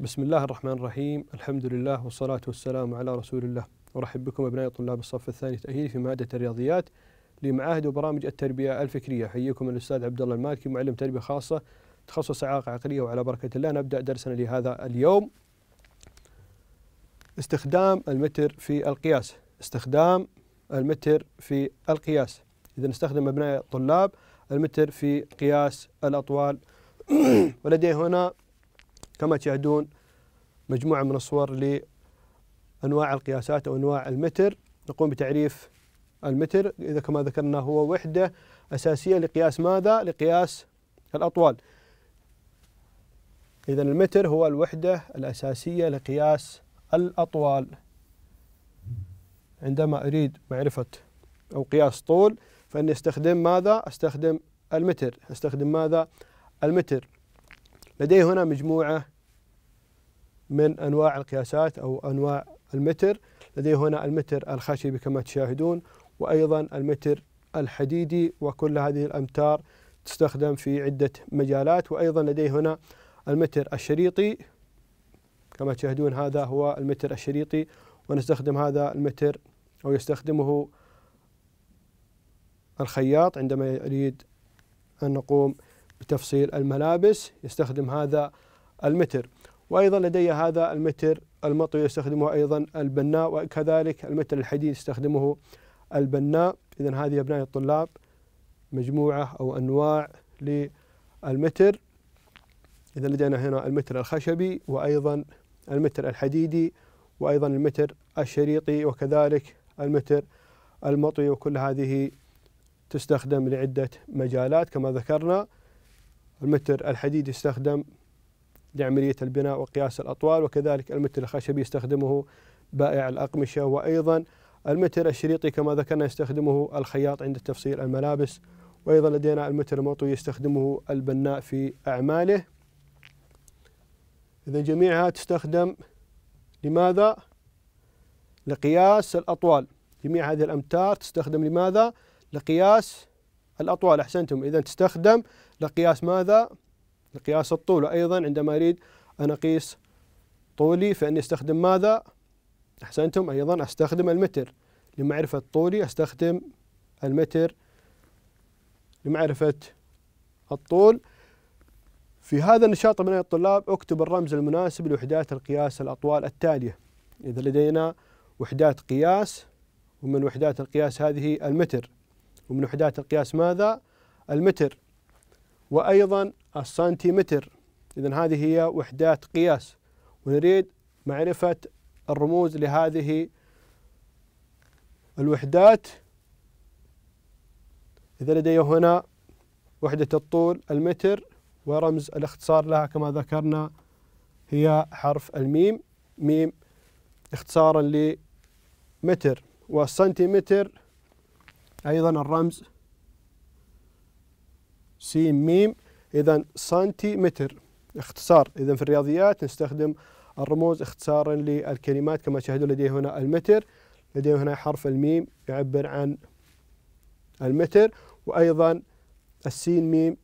بسم الله الرحمن الرحيم الحمد لله والصلاة والسلام على رسول الله أرحب بكم أبنائي طلاب الصف الثاني تأهيلي في مادة الرياضيات لمعاهد وبرامج التربية الفكرية حييكم الأستاذ عبد الله المالكي معلم تربية خاصة تخصص إعاقة عقلية وعلى بركة الله نبدأ درسنا لهذا اليوم استخدام المتر في القياس استخدام المتر في القياس إذا نستخدم أبنائي الطلاب المتر في قياس الأطوال ولدي هنا كما تشاهدون مجموعة من الصور لأنواع القياسات أو أنواع المتر نقوم بتعريف المتر إذا كما ذكرنا هو وحدة أساسية لقياس ماذا؟ لقياس الأطوال إذا المتر هو الوحدة الأساسية لقياس الأطوال عندما أريد معرفة أو قياس طول فإني أستخدم ماذا؟ أستخدم المتر أستخدم ماذا؟ المتر لدي هنا مجموعة من أنواع القياسات أو أنواع المتر لدي هنا المتر الخشبي كما تشاهدون وأيضا المتر الحديدي وكل هذه الأمتار تستخدم في عدة مجالات وأيضا لدي هنا المتر الشريطي كما تشاهدون هذا هو المتر الشريطي ونستخدم هذا المتر أو يستخدمه الخياط عندما يريد أن نقوم بتفصيل الملابس يستخدم هذا المتر وأيضا لدي هذا المتر المطوي يستخدمه أيضا البناء وكذلك المتر الحديد يستخدمه البناء إذا هذه أبناء الطلاب مجموعة أو أنواع للمتر إذا لدينا هنا المتر الخشبي وأيضا المتر الحديدي وأيضا المتر الشريطي وكذلك المتر المطوي وكل هذه تستخدم لعدة مجالات كما ذكرنا المتر الحديد يستخدم لعملية البناء وقياس الأطوال وكذلك المتر الخشبي يستخدمه بائع الأقمشة وأيضا المتر الشريطي كما ذكرنا يستخدمه الخياط عند تفصيل الملابس وأيضا لدينا المتر المطوي يستخدمه البناء في أعماله إذا جميعها تستخدم لماذا؟ لقياس الأطوال جميع هذه الأمتار تستخدم لماذا؟ لقياس الأطوال أحسنتم إذا تستخدم لقياس ماذا؟ لقياس الطول وأيضا عندما أريد أن أقيس طولي فإني أستخدم ماذا؟ أحسنتم أيضا أستخدم المتر لمعرفة طولي أستخدم المتر لمعرفة الطول في هذا النشاط من الطلاب اكتب الرمز المناسب لوحدات القياس الأطوال التالية إذا لدينا وحدات قياس ومن وحدات القياس هذه المتر ومن وحدات القياس ماذا؟ المتر وأيضا السنتيمتر إذا هذه هي وحدات قياس ونريد معرفة الرموز لهذه الوحدات إذا لدي هنا وحدة الطول المتر ورمز الاختصار لها كما ذكرنا هي حرف الميم ميم اختصارا لمتر والسنتيمتر أيضا الرمز س م إذا سنتيمتر اختصار إذا في الرياضيات نستخدم الرموز اختصارا للكلمات كما تشاهدون لدي هنا المتر لدي هنا حرف الميم يعبر عن المتر وأيضا السين ميم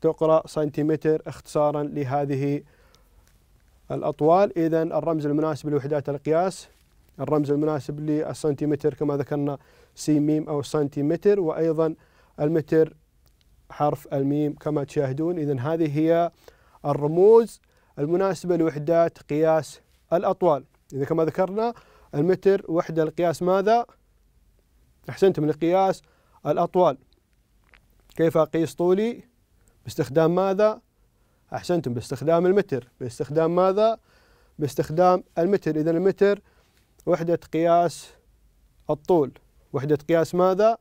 تقرأ سنتيمتر اختصارا لهذه الأطوال إذا الرمز المناسب لوحدات القياس الرمز المناسب للسنتيمتر كما ذكرنا سين ميم أو سنتيمتر وأيضا المتر حرف الميم كما تشاهدون إذا هذه هي الرموز المناسبة لوحدات قياس الأطوال إذا كما ذكرنا المتر وحدة لقياس ماذا؟ أحسنتم لقياس الأطوال كيف أقيس طولي؟ باستخدام ماذا؟ أحسنتم باستخدام المتر باستخدام ماذا؟ باستخدام المتر إذا المتر وحدة قياس الطول وحدة قياس ماذا؟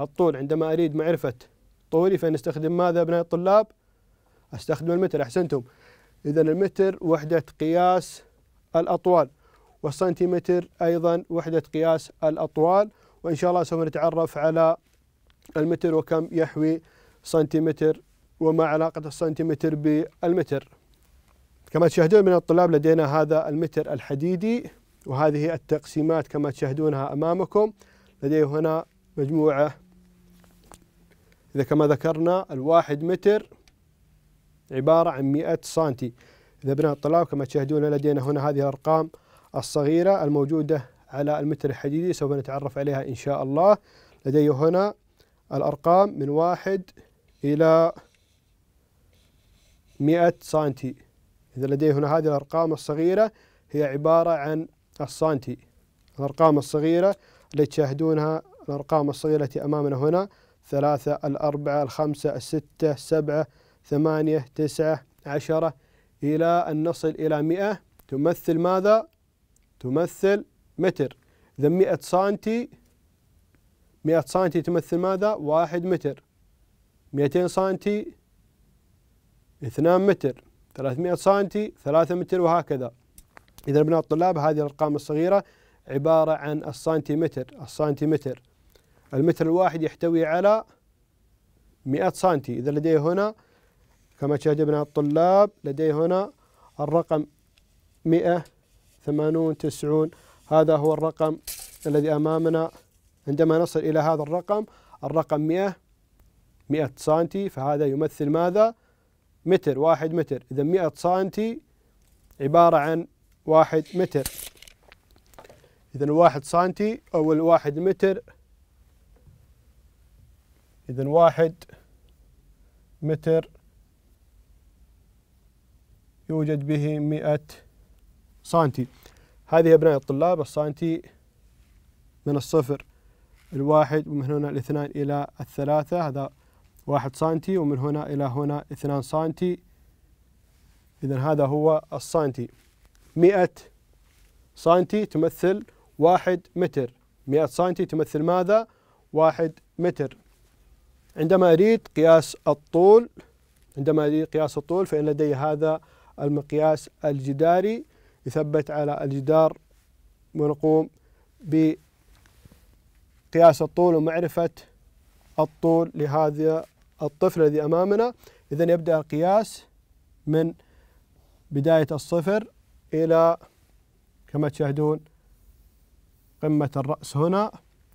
الطول عندما أريد معرفة الطولي فنستخدم ماذا أبناء الطلاب أستخدم المتر أحسنتم إذا المتر وحدة قياس الأطوال والسنتيمتر أيضا وحدة قياس الأطوال وإن شاء الله سوف نتعرف على المتر وكم يحوي سنتيمتر وما علاقة السنتيمتر بالمتر كما تشاهدون من الطلاب لدينا هذا المتر الحديدي وهذه التقسيمات كما تشاهدونها أمامكم لدي هنا مجموعة إذا كما ذكرنا الواحد متر عبارة عن 100 سنتي إذا بنا الطلاب كما تشاهدون لدينا هنا هذه الأرقام الصغيرة الموجودة على المتر الحديدي سوف نتعرف عليها إن شاء الله لدي هنا الأرقام من واحد إلى مئة سنتي إذا لدي هنا هذه الأرقام الصغيرة هي عبارة عن السنتي الأرقام الصغيرة التي تشاهدونها الأرقام الصغيرة التي أمامنا هنا ثلاثة الأربعة الخمسة الستة السبعة ثمانية تسعة عشرة إلى أن نصل إلى مئة تمثل ماذا؟ تمثل متر إذا مئة سانتي مئة سانتي تمثل ماذا؟ واحد متر مئتين سانتي اثنان متر ثلاثمئة سانتي ثلاثة متر وهكذا إذا أبناء الطلاب هذه الأرقام الصغيرة عبارة عن السنتيمتر السنتيمتر المتر الواحد يحتوي على 100 سنتي إذا لدي هنا كما شاهدنا الطلاب لدي هنا الرقم 180 90 هذا هو الرقم الذي أمامنا عندما نصل إلى هذا الرقم الرقم 100 100 سنتي فهذا يمثل ماذا؟ متر واحد متر إذا 100 سنتي عبارة عن واحد متر إذا واحد سنتي أو الواحد متر إذا واحد متر يوجد به مئة سانتي هذه أبناء الطلاب السانتي من الصفر الواحد ومن هنا الاثنان إلى الثلاثة هذا واحد سانتي ومن هنا إلى هنا اثنان سانتي إذا هذا هو السانتي مئة سانتي تمثل واحد متر مئة سانتي تمثل ماذا؟ واحد متر عندما أريد قياس الطول عندما أريد قياس الطول فإن لدي هذا المقياس الجداري يثبت على الجدار ونقوم بقياس الطول ومعرفة الطول لهذا الطفل الذي أمامنا إذا يبدأ القياس من بداية الصفر إلى كما تشاهدون قمة الرأس هنا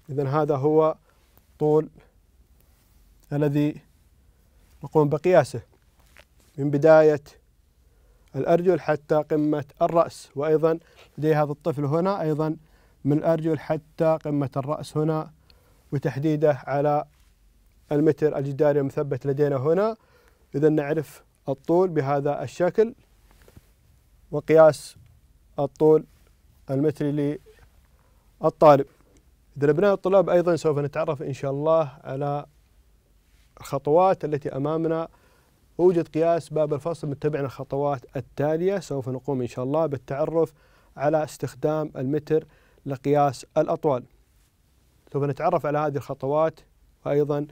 إذا هذا هو طول الذي نقوم بقياسه من بداية الأرجل حتى قمة الرأس وأيضا لدي هذا الطفل هنا أيضا من الأرجل حتى قمة الرأس هنا وتحديده على المتر الجداري المثبت لدينا هنا إذا نعرف الطول بهذا الشكل وقياس الطول المتري للطالب إذا أبناء الطلاب أيضا سوف نتعرف إن شاء الله على الخطوات التي أمامنا أوجد قياس باب الفصل متبعنا الخطوات التالية سوف نقوم إن شاء الله بالتعرف على استخدام المتر لقياس الأطوال سوف نتعرف على هذه الخطوات وأيضا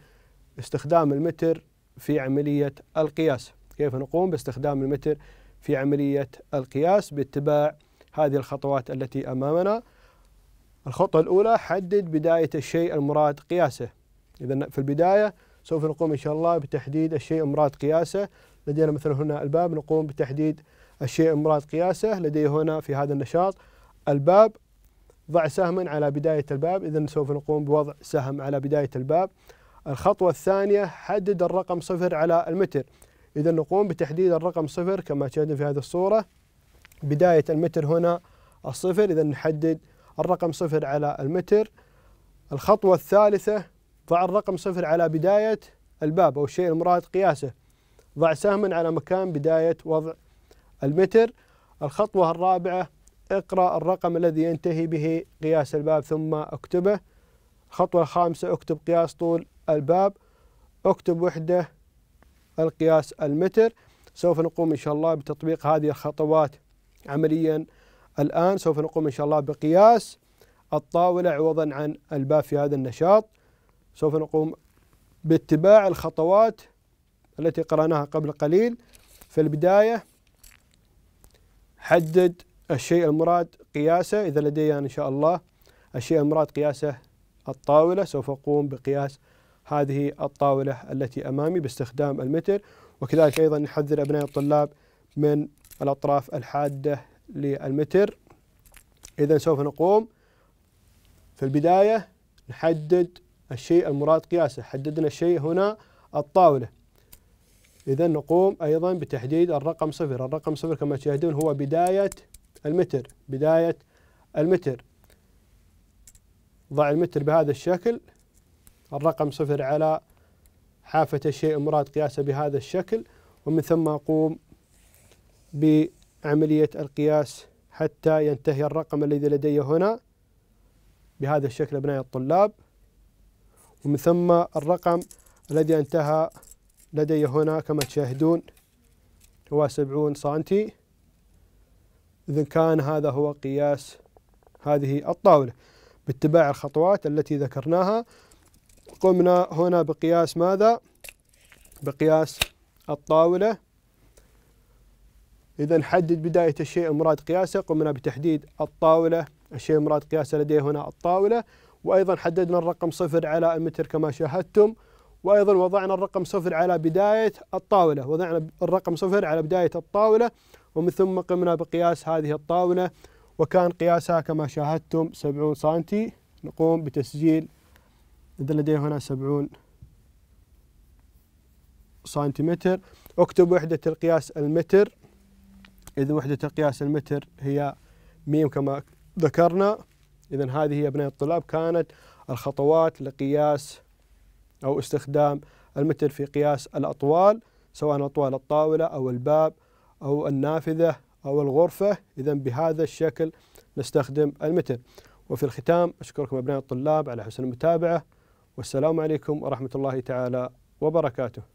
استخدام المتر في عملية القياس كيف نقوم باستخدام المتر في عملية القياس باتباع هذه الخطوات التي أمامنا الخطوة الأولى حدد بداية الشيء المراد قياسه إذا في البداية سوف نقوم إن شاء الله بتحديد الشيء امراض قياسه لدينا مثلا هنا الباب نقوم بتحديد الشيء امراض قياسه لدي هنا في هذا النشاط الباب ضع سهما على بداية الباب إذا سوف نقوم بوضع سهم على بداية الباب الخطوة الثانية حدد الرقم صفر على المتر إذا نقوم بتحديد الرقم صفر كما تشاهدون في هذه الصورة بداية المتر هنا الصفر إذا نحدد الرقم صفر على المتر الخطوة الثالثة ضع الرقم صفر على بداية الباب أو الشيء المراد قياسه ضع سهما على مكان بداية وضع المتر الخطوة الرابعة اقرأ الرقم الذي ينتهي به قياس الباب ثم اكتبه الخطوة الخامسة اكتب قياس طول الباب اكتب وحدة القياس المتر سوف نقوم إن شاء الله بتطبيق هذه الخطوات عمليا الآن سوف نقوم إن شاء الله بقياس الطاولة عوضا عن الباب في هذا النشاط سوف نقوم باتباع الخطوات التي قرأناها قبل قليل في البداية حدد الشيء المراد قياسه إذا لدي إن شاء الله الشيء المراد قياسه الطاولة سوف أقوم بقياس هذه الطاولة التي أمامي باستخدام المتر وكذلك أيضا نحذر أبناء الطلاب من الأطراف الحادة للمتر إذا سوف نقوم في البداية نحدد الشيء المراد قياسه حددنا الشيء هنا الطاولة إذا نقوم أيضا بتحديد الرقم صفر الرقم صفر كما تشاهدون هو بداية المتر بداية المتر ضع المتر بهذا الشكل الرقم صفر على حافة الشيء المراد قياسه بهذا الشكل ومن ثم أقوم بعملية القياس حتى ينتهي الرقم الذي لدي هنا بهذا الشكل أبنائي الطلاب ومن ثم الرقم الذي انتهى لدي هنا كما تشاهدون هو 70 سنتي إذا كان هذا هو قياس هذه الطاولة باتباع الخطوات التي ذكرناها قمنا هنا بقياس ماذا؟ بقياس الطاولة إذا حدد بداية الشيء المراد قياسه قمنا بتحديد الطاولة الشيء المراد قياسه لدي هنا الطاولة وأيضا حددنا الرقم صفر على المتر كما شاهدتم وأيضا وضعنا الرقم صفر على بداية الطاولة وضعنا الرقم صفر على بداية الطاولة ومن ثم قمنا بقياس هذه الطاولة وكان قياسها كما شاهدتم 70 سنتي نقوم بتسجيل إذا لدي هنا 70 سنتيمتر اكتب وحدة القياس المتر إذا وحدة القياس المتر هي ميم كما ذكرنا إذا هذه يا أبناء الطلاب كانت الخطوات لقياس أو استخدام المتر في قياس الأطوال سواء أطوال الطاولة أو الباب أو النافذة أو الغرفة إذا بهذا الشكل نستخدم المتر وفي الختام أشكركم أبناء الطلاب على حسن المتابعة والسلام عليكم ورحمة الله تعالى وبركاته